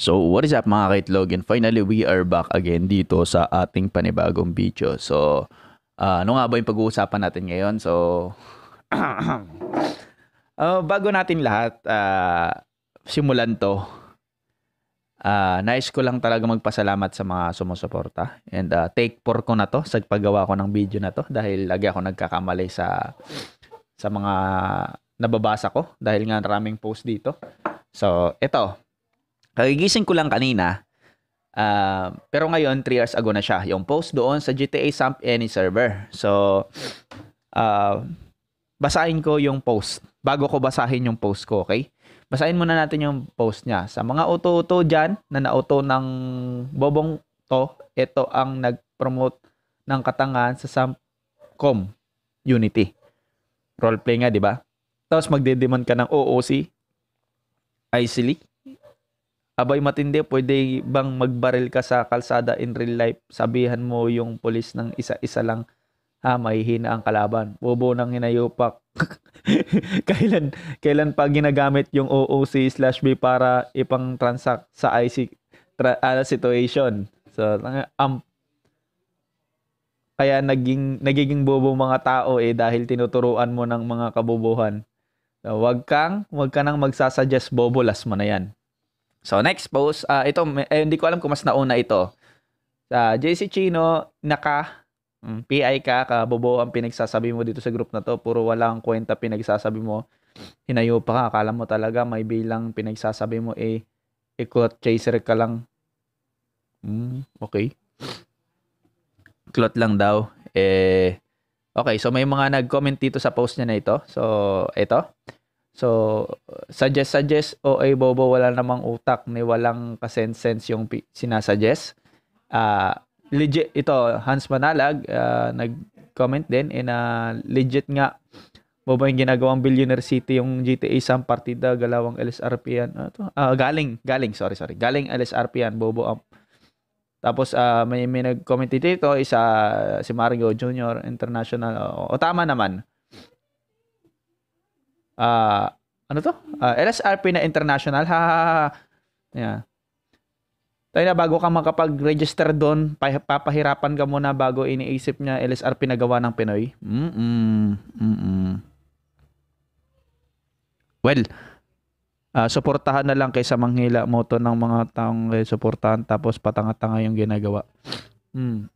So what is up mga kaitlog and finally we are back again dito sa ating panibagong video. So uh, ano nga ba yung pag-uusapan natin ngayon? So uh, bago natin lahat uh, simulan to uh, nais ko lang talaga magpasalamat sa mga sumusuporta and uh, take for ko na to sa paggawa ko ng video na to dahil lagi ako nagkakamali sa sa mga nababasa ko dahil nga maraming post dito. So, ito. Kagigising ko lang kanina. Uh, pero ngayon, 3 hours ago na siya. Yung post doon sa GTA Sump Any Server. So, uh, basahin ko yung post. Bago ko basahin yung post ko, okay? Basahin muna natin yung post niya. Sa mga auto-auto dyan na nauto ng bobong to, ito ang nag-promote ng katangan sa Samcom Unity. Roleplay nga, di ba? Tapos magdedemand ka ng OOC. Ay, Abay matindi, pwede bang magbaril ka sa kalsada in real life? Sabihan mo yung polis ng isa-isa lang. Ha, mahihina ang kalaban. Bobo ng hinayupak. kailan, kailan pa ginagamit yung OOC slash B para ipang transact sa IC tra, uh, situation? So, um, kaya naging, nagiging bobo mga tao eh dahil tinuturuan mo ng mga kabobohan. So, wag kang, wag ka nang magsasuggest bobo, last mo na yan. So, next post. Uh, ito, eh, hindi ko alam kung mas nauna ito. Sa uh, JC Chino, naka, mm, PI ka, kabobo ang pinagsasabi mo dito sa group na to. Puro walang kwenta pinagsasabi mo. Hinayo pa ka. Akala mo talaga may bilang pinagsasabi mo eh, ikot chaser ka lang. Mm, okay. Klot lang daw. Eh, okay, so may mga nag-comment dito sa post niya na ito. So, ito. So, suggest, suggest, o ay bobo, wala namang utak, ni walang kasensense yung sinasuggest. Uh, legit, ito, Hans Manalag, uh, nag-comment din, in a legit nga, bobo yung ginagawang billionaire city yung GTA San Partida, galawang LSRP yan. Uh, ah, to, uh, galing, galing, sorry, sorry. Galing LSRP yan, bobo ang um, tapos uh, may, may nag-comment dito isa si Mario Jr., International. O, o tama naman uh, ano to? Uh, ah, LSRP na international. Ha, ha, ha. Yeah. Tayo na, bago ka makapag-register doon, papahirapan ka muna bago iniisip niya LSRP na gawa ng Pinoy. Mm-mm. Mm-mm. Well, uh, suportahan na lang kaysa manghila mo to ng mga taong eh, suportahan tapos patanga-tanga yung ginagawa. Mm.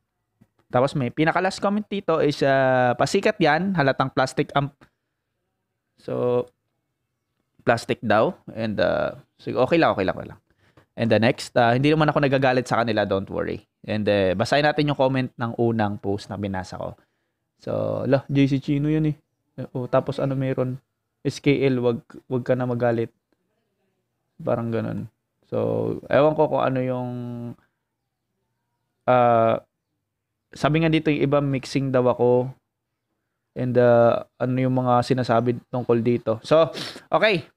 Tapos may pinaka last comment dito is uh, pasikat yan, halatang plastic amp So, plastic daw. And, uh, sige, okay lang, okay lang, okay lang. And the next, uh, hindi naman ako nagagalit sa kanila, don't worry. And uh, basahin natin yung comment ng unang post na binasa ko. So, la, JC Chino yun eh. eh o, oh, tapos ano meron? SKL, wag, wag ka na magalit. Parang ganun. So, ewan ko kung ano yung... Uh, sabi nga dito yung iba, mixing daw ako and uh, ano yung mga sinasabi tungkol dito. So, okay.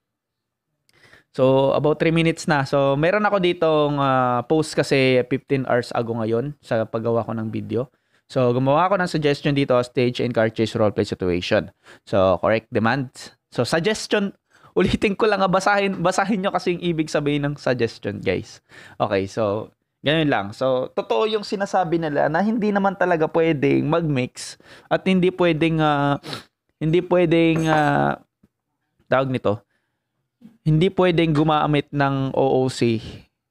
So, about 3 minutes na. So, meron ako ditong uh, post kasi 15 hours ago ngayon sa paggawa ko ng video. So, gumawa ako ng suggestion dito, stage and car chase roleplay situation. So, correct demand. So, suggestion, ulitin ko lang, ah, basahin, basahin nyo kasi yung ibig sabihin ng suggestion, guys. Okay, so, Ganyan lang. So, totoo yung sinasabi nila na hindi naman talaga pwedeng mag-mix at hindi pwedeng uh, hindi pwedeng uh, tawag nito. Hindi pwedeng gumamit ng OOC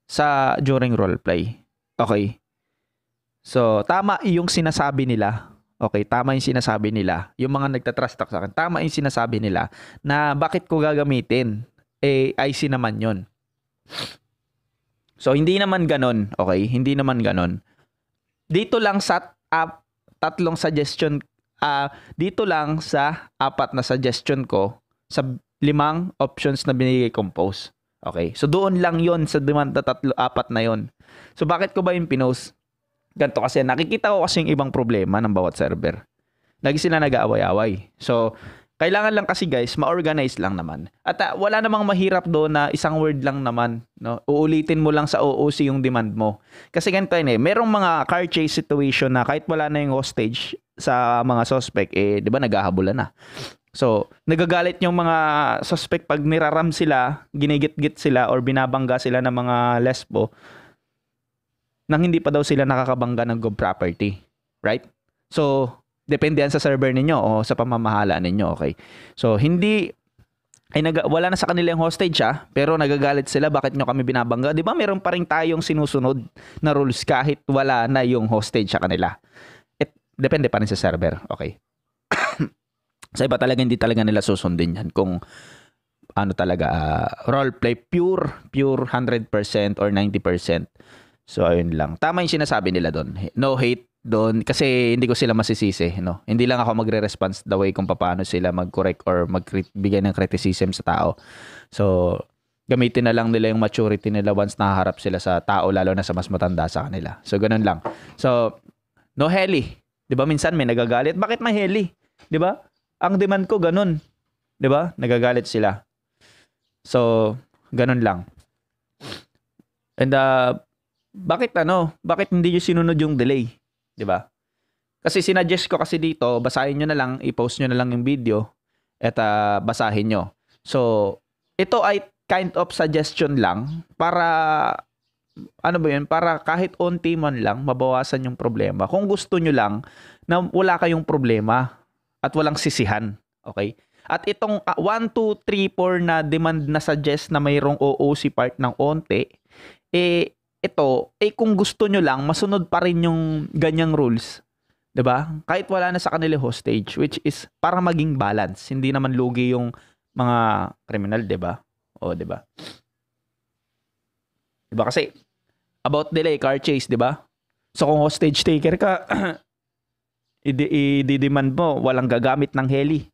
sa during roleplay. Okay. So, tama yung sinasabi nila. Okay, tama yung sinasabi nila. Yung mga nagtatrust talk sa akin, tama yung sinasabi nila na bakit ko gagamitin? Eh, IC naman yon So, hindi naman ganon, okay? Hindi naman ganon. Dito lang sa uh, tatlong suggestion, uh, dito lang sa apat na suggestion ko, sa limang options na binigay compose. Okay? So, doon lang yon sa demand na tatlo, apat na yon. So, bakit ko ba yung pinost? Ganto kasi nakikita ko kasi yung ibang problema ng bawat server. Lagi sila nag-aaway-away. So, kailangan lang kasi guys, ma-organize lang naman. At uh, wala namang mahirap doon na isang word lang naman, no? Uulitin mo lang sa OOC yung demand mo. Kasi ganito yun eh, merong mga car chase situation na kahit wala na yung hostage sa mga suspect, eh, di ba naghahabulan na. So, nagagalit yung mga suspect pag niraram sila, ginigit-git sila or binabangga sila ng mga lesbo nang hindi pa daw sila nakakabangga ng good property. Right? So, Depende yan sa server ninyo o sa pamamahala ninyo, okay? So, hindi ay nag, wala na sa kanila yung hostage ah, pero nagagalit sila bakit nyo kami binabangga. 'Di ba? Meron pa rin tayong sinusunod na rules kahit wala na yung hostage sa kanila. It depende pa rin sa server, okay? sa iba talaga hindi talaga nila susundin yan kung ano talaga uh, ah, role pure pure 100% or 90%. So ayun lang. Tama yung sinasabi nila doon. No hate doon kasi hindi ko sila masisisi no hindi lang ako magre-response the way kung paano sila mag-correct or magbigay ng criticism sa tao so gamitin na lang nila yung maturity nila once nakaharap sila sa tao lalo na sa mas matanda sa kanila so ganun lang so no heli 'di ba minsan may nagagalit bakit may heli 'di ba ang demand ko ganun 'di ba nagagalit sila so ganun lang and uh, bakit ano bakit hindi niyo sinunod yung delay 'di ba? Kasi sinuggest ko kasi dito, basahin niyo na lang, i-post niyo na lang yung video at uh, basahin niyo. So, ito ay kind of suggestion lang para ano ba yun, para kahit onti man lang mabawasan yung problema. Kung gusto nyo lang na wala kayong problema at walang sisihan. Okay? At itong 1, 2, 3, 4 na demand na suggest na mayroong OOC part ng onte, eh, ito, eh kung gusto nyo lang, masunod pa rin yung ganyang rules. 'di ba? Kahit wala na sa kanila hostage, which is para maging balance. Hindi naman lugi yung mga criminal, 'di ba? O, 'di ba? 'Di ba kasi about delay car chase, 'di ba? So kung hostage taker ka, i-demand mo, walang gagamit ng heli.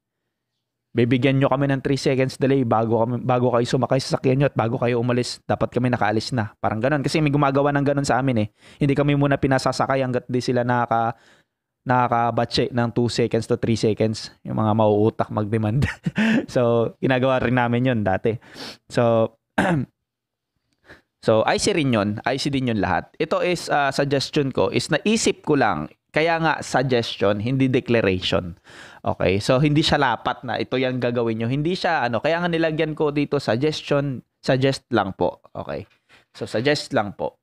Bibigyan nyo kami ng 3 seconds delay bago, kami, bago kayo sumakay sa sakyan nyo at bago kayo umalis. Dapat kami nakaalis na. Parang ganun. Kasi may gumagawa ng ganun sa amin eh. Hindi kami muna pinasasakay hanggat di sila nakaka, nakakabatse ng 2 seconds to 3 seconds. Yung mga mauutak mag-demand. so, ginagawa rin namin yun dati. So, so IC rin yun. IC din yun lahat. Ito is uh, suggestion ko is naisip ko lang kaya nga, suggestion, hindi declaration. Okay? So, hindi siya lapat na ito yung gagawin nyo. Hindi siya, ano, kaya nga nilagyan ko dito suggestion, suggest lang po. Okay? So, suggest lang po.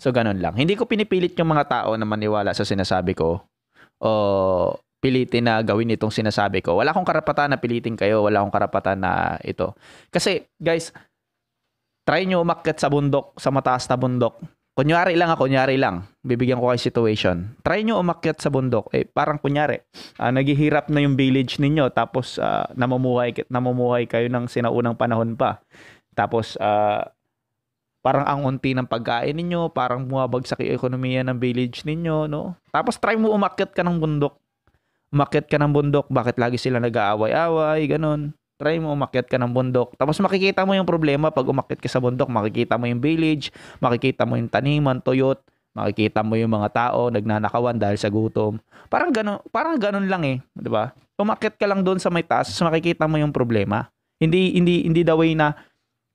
So, ganun lang. Hindi ko pinipilit yung mga tao na maniwala sa sinasabi ko o pilitin na gawin itong sinasabi ko. Wala akong karapatan na pilitin kayo. Wala akong karapatan na ito. Kasi, guys, try nyo umakyat sa bundok, sa mataas na bundok Kunyari lang ako, kunyari lang. Bibigyan ko kayo situation. Try nyo umakyat sa bundok. Eh, parang kunyari, uh, ah, naghihirap na yung village ninyo tapos uh, namumuhay, namumuhay kayo ng sinaunang panahon pa. Tapos, uh, parang ang unti ng pagkain ninyo, parang bumabagsak yung ekonomiya ng village ninyo, no? Tapos try mo umakyat ka ng bundok. Umakyat ka ng bundok, bakit lagi sila nag-aaway-away, ganun try mo umakyat ka ng bundok. Tapos makikita mo yung problema pag umakyat ka sa bundok. Makikita mo yung village, makikita mo yung taniman, tuyot, makikita mo yung mga tao nagnanakawan dahil sa gutom. Parang ganun, parang ganun lang eh, 'di ba? Umakyat ka lang doon sa may taas, so makikita mo yung problema. Hindi hindi hindi the way na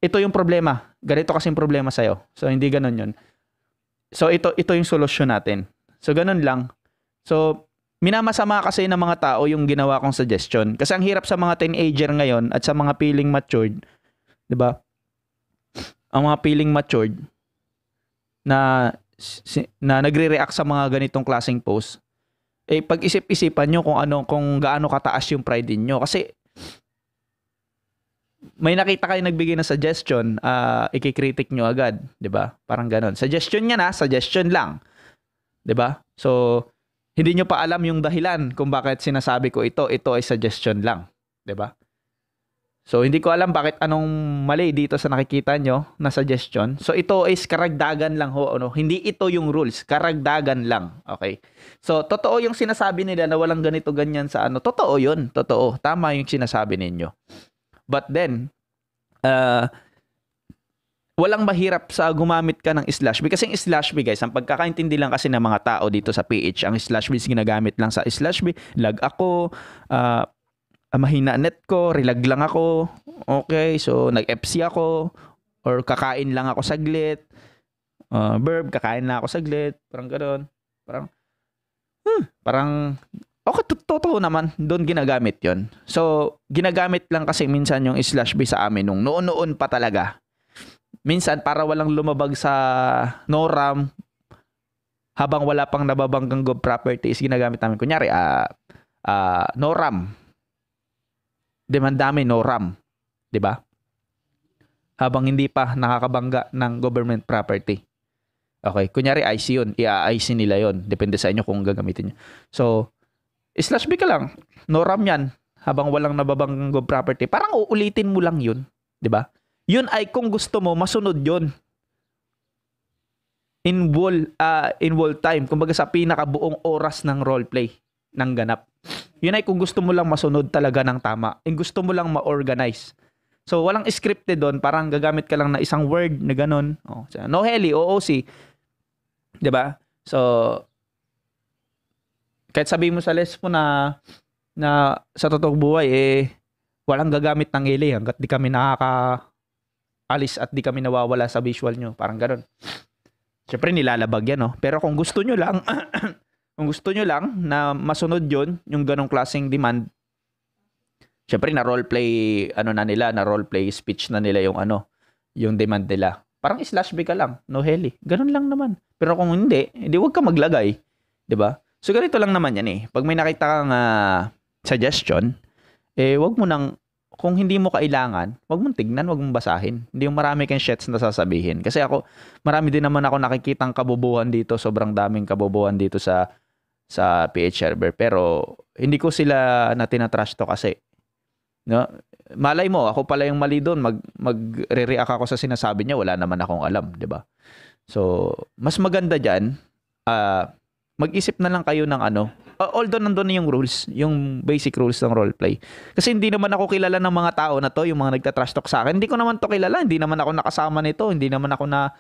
ito yung problema. Ganito kasi yung problema sa iyo. So hindi ganun 'yun. So ito ito yung solusyon natin. So ganun lang. So Minamasama kasi ng mga tao yung ginawa kong suggestion. Kasi ang hirap sa mga teenager ngayon at sa mga feeling matured, 'di ba? Ang mga feeling matured na na nagre-react sa mga ganitong klaseng post. Eh pag-isip-isipan niyo kung ano kung gaano kataas yung pride niyo kasi may nakita kayo nagbigay ng suggestion, uh, ikikritik nyo agad, 'di ba? Parang ganun. Suggestion niya na, suggestion lang. 'Di ba? So hindi nyo pa alam yung dahilan kung bakit sinasabi ko ito, ito ay suggestion lang. ba? Diba? So, hindi ko alam bakit anong mali dito sa nakikita nyo na suggestion. So, ito is karagdagan lang ho. Ano? Hindi ito yung rules. Karagdagan lang. Okay? So, totoo yung sinasabi nila na walang ganito ganyan sa ano. Totoo yun. Totoo. Tama yung sinasabi ninyo. But then, uh, walang mahirap sa gumamit ka ng slash B. Kasi yung slash B, guys, ang pagkakaintindi lang kasi ng mga tao dito sa PH, ang slash B is ginagamit lang sa slash B. Lag ako, uh, mahina net ko, relag lang ako. Okay, so nag-FC ako or kakain lang ako saglit. Uh, ah, verb, kakain lang ako saglit. Parang ganoon. Parang, hmm, parang, okay, totoo naman. Doon ginagamit yon So, ginagamit lang kasi minsan yung slash B sa amin nung noon-noon pa talaga minsan para walang lumabag sa NORAM habang wala pang nababanggang good properties, ginagamit namin. Kunyari, uh, uh, NORAM. Demand dami NORAM. ba? Habang hindi pa nakakabangga ng government property. Okay, kunyari IC yun. I-IC nila yun. Depende sa inyo kung gagamitin nyo. So, slash B ka lang. NORAM yan. Habang walang nababanggang good property. Parang uulitin mo lang yun. di ba? Diba? yun ay kung gusto mo, masunod yun. In wall, uh, in wall time. Kumbaga sa pinakabuong oras ng roleplay ng ganap. Yun ay kung gusto mo lang masunod talaga ng tama. In gusto mo lang ma-organize. So, walang scripted doon. Parang gagamit ka lang na isang word na ganun. Oh, no heli, OOC. ba diba? So, kahit sabihin mo sa les mo na na sa totoong buhay, eh, walang gagamit ng heli hanggat di kami nakaka alis at di kami nawawala sa visual nyo. Parang ganun. Siyempre, nilalabag yan, no? Pero kung gusto nyo lang, kung gusto nyo lang na masunod yon yung ganong klaseng demand, siyempre, na roleplay, ano na nila, na roleplay speech na nila yung ano, yung demand nila. Parang slash B ka lang, no heli. Ganun lang naman. Pero kung hindi, hindi wag ka maglagay. 'di ba? So ganito lang naman 'yan eh. Pag may nakita kang uh, suggestion, eh wag mo nang kung hindi mo kailangan, wag mong tignan, wag mong basahin. Hindi yung marami kang shits na sasabihin. Kasi ako, marami din naman ako nakikitang kabobohan dito. Sobrang daming kabobohan dito sa sa PH server. Pero hindi ko sila na tinatrash to kasi. No? Malay mo, ako pala yung mali doon. Mag, magre-react ako sa sinasabi niya. Wala naman akong alam, di ba? So, mas maganda dyan, uh, mag-isip na lang kayo ng ano, Ah, although nandun na yung rules, yung basic rules ng roleplay. Kasi hindi naman ako kilala ng mga tao na to, yung mga nagtatrash talk sa akin. Hindi ko naman to kilala, hindi naman ako nakasama nito, hindi naman ako na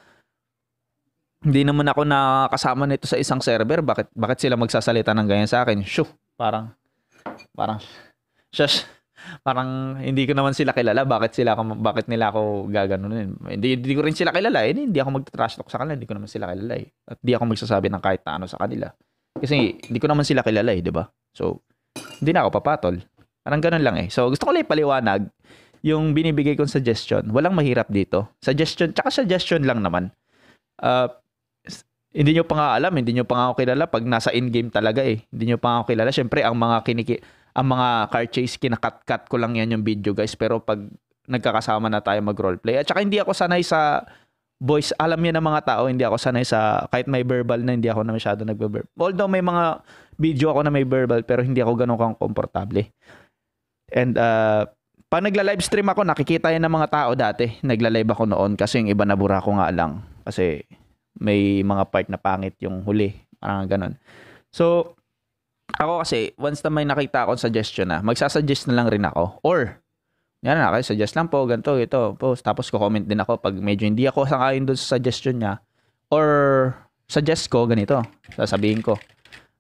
hindi naman ako nakasama nito sa isang server. Bakit bakit sila magsasalita ng ganyan sa akin? Shoo, parang parang shush, parang hindi ko naman sila kilala. Bakit sila ako bakit nila ako gaganunin? Hindi hindi ko rin sila kilala. Eh. Hindi ako magta-trash talk sa kanila, hindi ko naman sila kilala. Eh. At hindi ako magsasabi ng kahit ano sa kanila. Kasi hindi ko naman sila kilala eh, di ba? So, hindi na ako papatol. Parang ganun lang eh. So, gusto ko lang paliwanag yung binibigay kong suggestion. Walang mahirap dito. Suggestion, tsaka suggestion lang naman. Uh, hindi nyo pa nga alam, hindi nyo pa nga ako kilala pag nasa in-game talaga eh. Hindi nyo pa nga ako kilala. Siyempre, ang mga kiniki ang mga car chase, kinakat-cut ko lang yan yung video guys. Pero pag nagkakasama na tayo mag-roleplay. At saka hindi ako sanay sa voice, alam niya ng mga tao, hindi ako sanay sa, kahit may verbal na, hindi ako na masyado nagbe-verb. Although may mga video ako na may verbal, pero hindi ako ganun kang komportable. And, uh, pag nagla-livestream ako, nakikita yan ng mga tao dati. Nagla-live ako noon kasi yung iba nabura ko nga lang. Kasi may mga part na pangit yung huli. Parang ganun. So, ako kasi, once na may nakita akong suggestion na, magsasuggest na lang rin ako. Or, yan na, kayo suggest lang po, ganito, ito, post. Tapos ko-comment din ako pag medyo hindi ako sangayon doon sa suggestion niya or suggest ko ganito, sasabihin ko.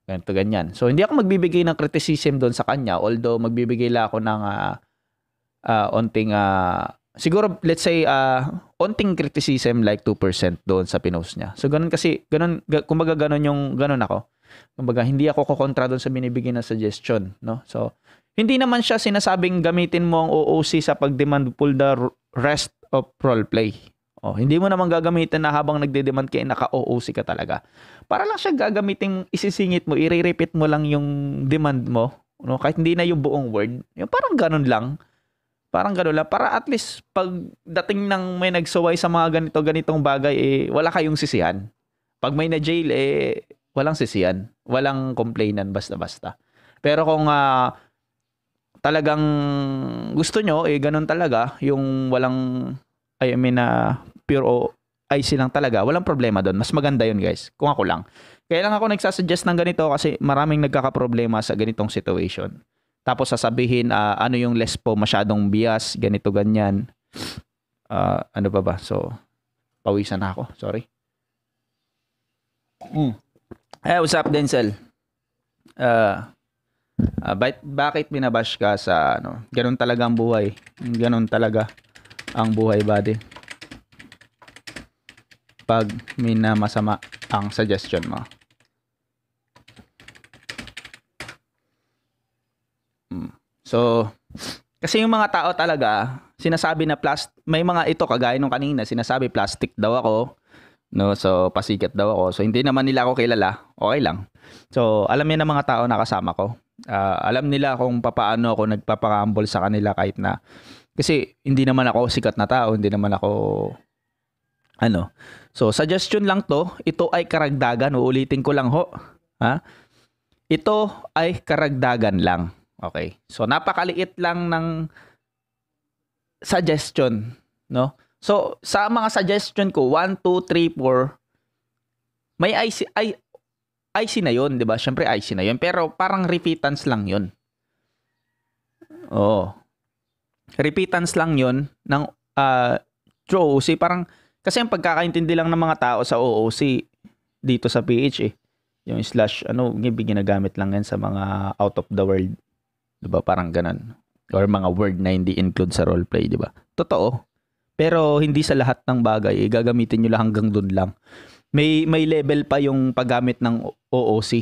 Ganito, ganyan. So, hindi ako magbibigay ng criticism doon sa kanya although magbibigay lang ako ng uh, uh, onting, uh, siguro, let's say, uh, onting criticism like 2% doon sa pinost niya. So, ganun kasi, ganun, kumbaga ganun yung, ganun ako. Kumbaga, hindi ako kukontra doon sa binibigay na suggestion, no? So, hindi naman siya sinasabing gamitin mo ang OOC sa pag-demand pull the rest of roleplay. O, oh, hindi mo naman gagamitin na habang nagde-demand ka, eh, naka-OOC ka talaga. Para lang siya gagamitin, isisingit mo, i-repeat mo lang yung demand mo. No? Kahit hindi na yung buong word. Yung parang ganun lang. Parang ganun lang. Para at least pagdating ng may nagsuway sa mga ganito, ganitong bagay, eh, wala kayong sisihan. Pag may na-jail, eh, walang sisihan. Walang complainan, basta-basta. Pero kung uh, talagang gusto nyo, eh, ganun talaga, yung walang, I mean, na uh, pure o IC lang talaga, walang problema doon. Mas maganda yun, guys. Kung ako lang. Kaya lang ako nagsasuggest ng ganito kasi maraming nagkakaproblema sa ganitong situation. Tapos sasabihin, uh, ano yung less po, masyadong bias, ganito, ganyan. Uh, ano ba ba? So, pawisan na ako. Sorry. Mm. Hey, eh, what's up, Denzel? Uh, Uh, ah, bak- bakit binabash ka sa ano? Ganun talaga ang buhay. Ganun talaga ang buhay, buddy. Pag may na masama ang suggestion mo. Hmm. So, kasi yung mga tao talaga, sinasabi na plastic, may mga ito kagaya nung kanina, sinasabi plastic daw ako, no? So, pasikat daw ako. So, hindi naman nila ako kilala. Okay lang. So, alam yan ng mga tao na kasama ko. Uh, alam nila kung paano ako nagpaparambol sa kanila kahit na kasi hindi naman ako sikat na tao, hindi naman ako ano. So suggestion lang to, ito ay karagdagan, uulitin ko lang ho. Ha? Ito ay karagdagan lang. Okay. So napakaliit lang ng suggestion, no? So sa mga suggestion ko 1 2 3 4 may IC, ay, IC na yon, di ba? Syempre IC na yon, Pero parang repeatance lang yon. Oo. Repeatance lang yon ng uh, ah, true OOC. Parang, kasi ang pagkakaintindi lang ng mga tao sa OOC dito sa PH eh. Yung slash, ano, ginagamit lang yan sa mga out of the world. Di ba? Parang ganun. Or mga word na hindi include sa roleplay, di ba? Totoo. Pero hindi sa lahat ng bagay, eh, gagamitin nyo lang hanggang dun lang. May may level pa yung paggamit ng OOC.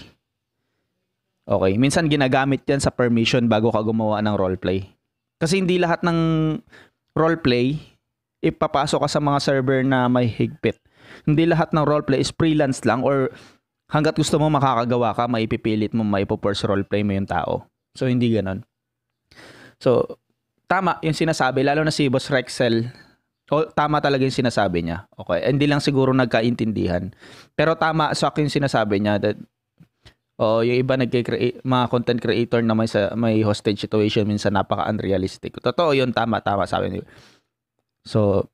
Okay, minsan ginagamit 'yan sa permission bago ka gumawa ng roleplay. Kasi hindi lahat ng roleplay ipapasok ka sa mga server na may higpit. Hindi lahat ng roleplay is freelance lang or hanggat gusto mo makakagawa ka, maipipilit mo, maipo-force roleplay mo yung tao. So, hindi ganon. So, tama yung sinasabi, lalo na si Boss Rexel o, tama talaga yung sinasabi niya. Okay. Hindi lang siguro nagkaintindihan. Pero tama sa akin yung sinasabi niya that o oh, yung iba nagke-create mga content creator na may sa, may hostage situation minsan napaka-unrealistic. Totoo 'yun, tama tama sabi niya. So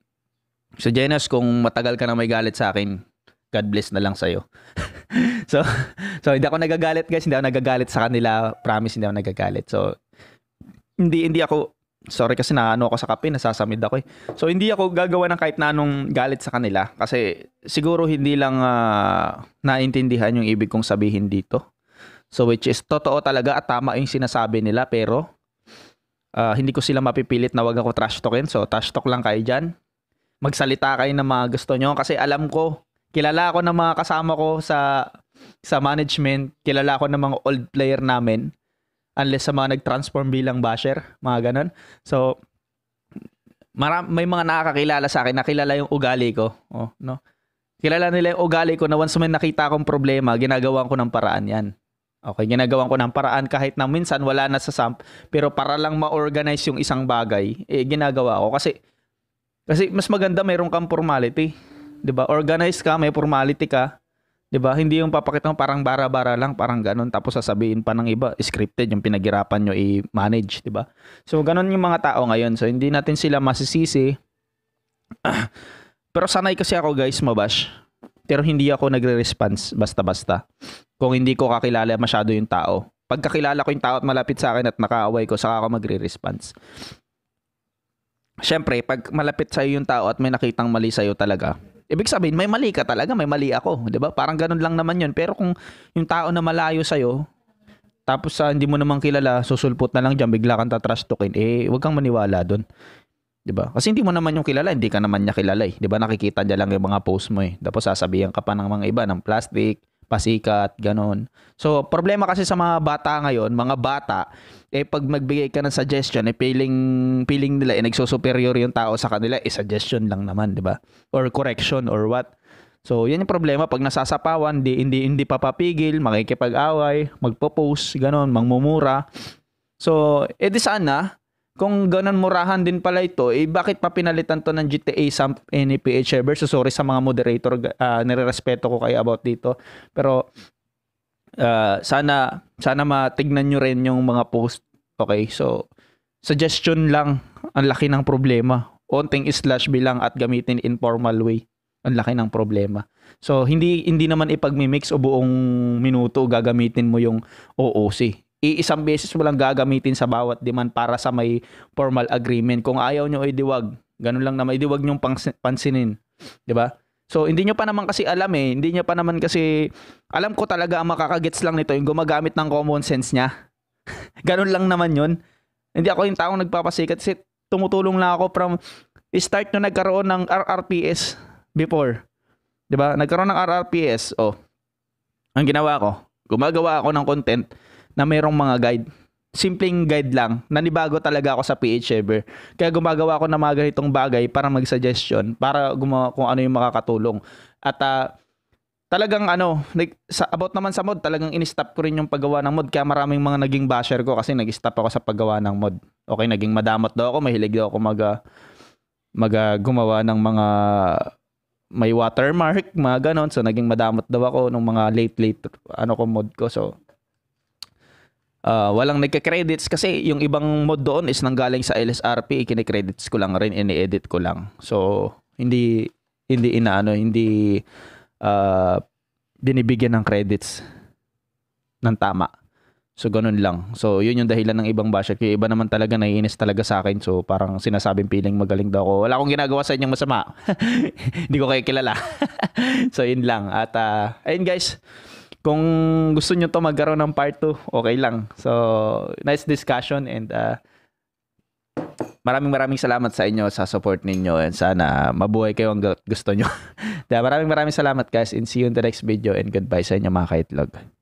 so Jenas, kung matagal ka na may galit sa akin, God bless na lang sa'yo. so, so hindi ako nagagalit guys, hindi ako nagagalit sa kanila, promise hindi ako nagagalit. So, hindi hindi ako Sorry kasi naano ako sa kape, nasasamid ako eh. So hindi ako gagawa ng kahit na anong galit sa kanila kasi siguro hindi lang uh, naintindihan yung ibig kong sabihin dito. So which is totoo talaga at tama yung sinasabi nila pero uh, hindi ko sila mapipilit na wag ako trash talkin. So trash talk lang kayo dyan. Magsalita kayo ng mga gusto nyo kasi alam ko, kilala ako ng mga kasama ko sa sa management, kilala ako ng mga old player namin Unless sa mga nag-transform bilang basher, mga ganun. So, mara- may mga nakakakilala sa akin, nakilala yung ugali ko. Oh, no? Kilala nila yung ugali ko na once may nakita akong problema, ginagawan ko ng paraan yan. Okay, ginagawan ko ng paraan kahit na minsan wala na sa SAMP, pero para lang ma-organize yung isang bagay, eh, ginagawa ko. Kasi, kasi mas maganda mayroon kang formality. 'di ba? Organize ka, may formality ka. 'Di ba? Hindi yung papakita mo parang bara-bara lang, parang ganun tapos sasabihin pa ng iba scripted yung pinaghirapan nyo i-manage, 'di ba? So ganun yung mga tao ngayon. So hindi natin sila masisisi. Pero sanay kasi ako, guys, mabash. Pero hindi ako nagre-response basta-basta. Kung hindi ko kakilala masyado yung tao. Pagkakilala ko yung tao at malapit sa akin at nakaaway ko, saka ako magre-response. Siyempre, pag malapit sa'yo yung tao at may nakitang mali sa'yo talaga, Ibig sabihin, may mali ka talaga, may mali ako. 'di ba Parang ganun lang naman yun. Pero kung yung tao na malayo sa sa'yo, tapos sa uh, hindi mo naman kilala, susulpot na lang dyan, bigla kang tatrastokin, eh, wag kang maniwala doon. 'di ba? Kasi hindi mo naman yung kilala, hindi ka naman niya kilala eh. 'Di ba? Nakikita niya lang yung mga post mo eh. Tapos sasabihan ka pa ng mga iba ng plastic, pasikat, ganun. So, problema kasi sa mga bata ngayon, mga bata, eh pag magbigay ka ng suggestion, eh feeling, feeling nila, eh nagsusuperior yung tao sa kanila, eh suggestion lang naman, di ba? Or correction or what. So, yan yung problema. Pag nasasapawan, di, hindi, hindi papapigil, makikipag-away, magpo-post, ganun, mangmumura. So, edi eh, sana, kung ganun murahan din pala ito, eh bakit pa pinalitan to ng GTA sa NAPH e ever? So sorry sa mga moderator, uh, nirerespeto ko kayo about dito. Pero uh, sana sana matignan nyo rin yung mga post. Okay, so suggestion lang, ang laki ng problema. Onting slash bilang at gamitin informal way. Ang laki ng problema. So hindi hindi naman ipagmi-mix o buong minuto gagamitin mo yung OOC iisang beses mo lang gagamitin sa bawat demand para sa may formal agreement. Kung ayaw nyo, idiwag. Ganun lang naman. Idiwag nyo pansinin. ba? Diba? So, hindi nyo pa naman kasi alam eh. Hindi nyo pa naman kasi... Alam ko talaga ang makakagets lang nito yung gumagamit ng common sense niya. Ganun lang naman yun. Hindi ako yung taong nagpapasikat kasi tumutulong lang ako from start nung nagkaroon ng RRPS before. 'Di ba? Nagkaroon ng RRPS. Oh. Ang ginawa ko, gumagawa ako ng content na mayroong mga guide. Simpleng guide lang. Nanibago talaga ako sa PH Ever. Kaya gumagawa ako ng mga ganitong bagay para mag-suggestion, para gumawa kung ano yung makakatulong. At uh, talagang ano, like, sa, about naman sa mod, talagang in-stop ko rin yung paggawa ng mod. Kaya maraming mga naging basher ko kasi nag-stop ako sa paggawa ng mod. Okay, naging madamot daw ako, mahilig daw ako mag, ah, mag uh, gumawa ng mga may watermark, mga ganon. So, naging madamot daw ako nung mga late-late ano ko mod ko. So, uh, walang nagka-credits kasi yung ibang mod doon is nanggaling sa LSRP, kine-credits ko lang rin, ini-edit ko lang. So, hindi hindi inaano, hindi uh, binibigyan ng credits ng tama. So, ganun lang. So, yun yung dahilan ng ibang basher. Kaya iba naman talaga naiinis talaga sa akin. So, parang sinasabing piling magaling daw ako. Wala akong ginagawa sa inyong masama. Hindi ko kayo kilala. so, yun lang. At, uh, ayun guys. Kung gusto nyo to magkaroon ng part 2, okay lang. So, nice discussion and uh, maraming maraming salamat sa inyo sa support ninyo and sana mabuhay kayo ang gusto nyo. maraming maraming salamat guys and see you in the next video and goodbye sa inyo mga kaitlog.